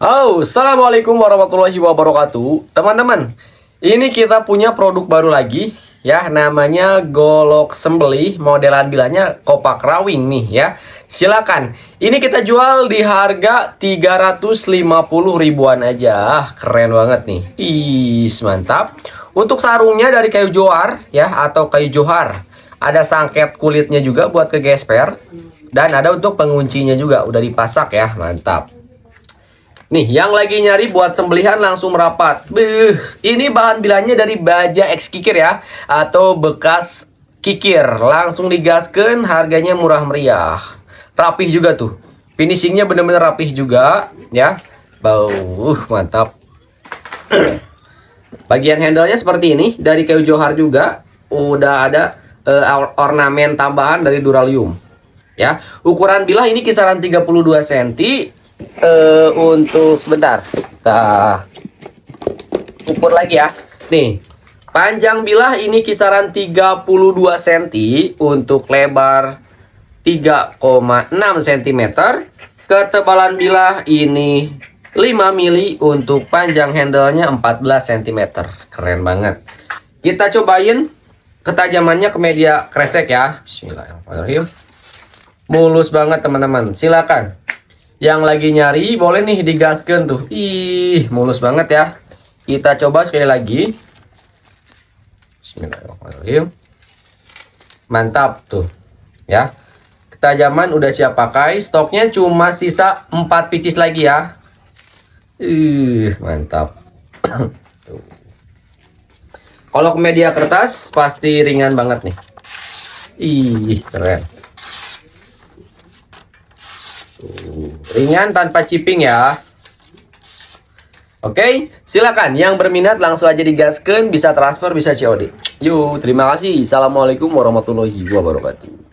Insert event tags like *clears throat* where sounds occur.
Oh, Assalamualaikum warahmatullahi wabarakatuh Teman-teman, ini kita punya produk baru lagi Ya, namanya golok sembelih Modelan bilanya kopak rawing nih ya Silakan. Ini kita jual di harga 350 ribuan aja ah, Keren banget nih Is, mantap Untuk sarungnya dari kayu johar ya Atau kayu johar Ada sangket kulitnya juga buat kegesper Dan ada untuk penguncinya juga Udah dipasak ya, mantap Nih, yang lagi nyari buat sembelihan langsung merapat. Beuh, ini bahan bilahnya dari baja X kikir ya, atau bekas kikir. Langsung digaskan, harganya murah meriah. Rapih juga tuh. Finishingnya bener-bener rapih juga, ya. Bau, uh, mantap. *clears throat* Bagian handlenya seperti ini, dari kayu johar juga. Udah ada uh, ornamen tambahan dari duralium. Ya, ukuran bilah ini kisaran 32 cm uh, untuk sebentar kita ukur lagi ya nih panjang bilah ini kisaran 32 cm untuk lebar 3,6 cm ketebalan bilah ini 5 mili untuk panjang handlenya 14 cm keren banget kita cobain ketajamannya ke media kresek ya bismillahirrahmanirrahim mulus banget teman-teman silakan yang lagi nyari boleh nih digaskan tuh. Ih, mulus banget ya. Kita coba sekali lagi. Bismillahirrahmanirrahim. Mantap tuh. Ya. Ketajaman udah siap pakai. Stoknya cuma sisa 4 picis lagi ya. Ih, mantap. *clears throat* tuh. Kalau ke media kertas pasti ringan banget nih. Ih, keren. Ringan tanpa chipping ya. Oke, silakan yang berminat langsung aja digaskan, bisa transfer, bisa COD. Yuk, terima kasih. Assalamualaikum warahmatullahi wabarakatuh.